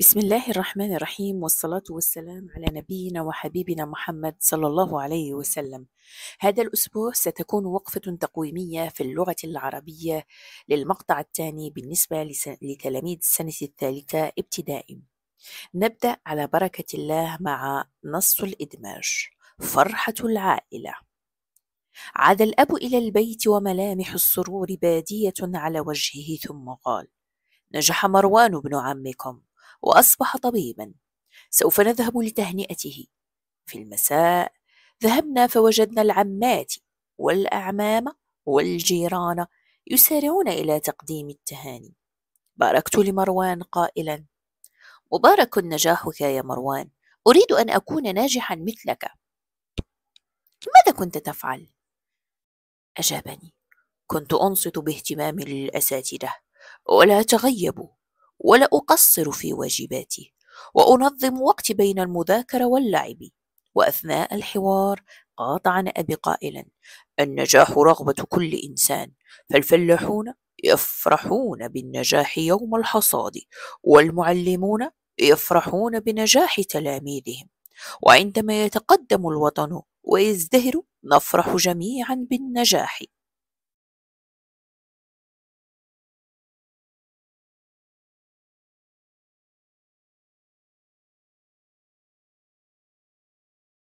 بسم الله الرحمن الرحيم والصلاة والسلام على نبينا وحبيبنا محمد صلى الله عليه وسلم. هذا الأسبوع ستكون وقفة تقويمية في اللغة العربية للمقطع الثاني بالنسبة لتلاميذ السنة الثالثة ابتدائي. نبدأ على بركة الله مع نص الإدماج فرحة العائلة. عاد الأب إلى البيت وملامح السرور بادية على وجهه ثم قال: نجح مروان بن عمكم وأصبح طبيبا سوف نذهب لتهنئته في المساء ذهبنا فوجدنا العمات والأعمام والجيران يسارعون إلى تقديم التهاني باركت لمروان قائلا مبارك نجاحك يا مروان أريد أن أكون ناجحا مثلك ماذا كنت تفعل؟ أجابني كنت أنصت باهتمام للأساتذة ولا تغيبوا ولا أقصر في واجباتي وأنظم وقتي بين المذاكرة واللعب وأثناء الحوار قاطع أبي قائلا النجاح رغبة كل إنسان فالفلاحون يفرحون بالنجاح يوم الحصاد والمعلمون يفرحون بنجاح تلاميذهم وعندما يتقدم الوطن ويزدهر نفرح جميعا بالنجاح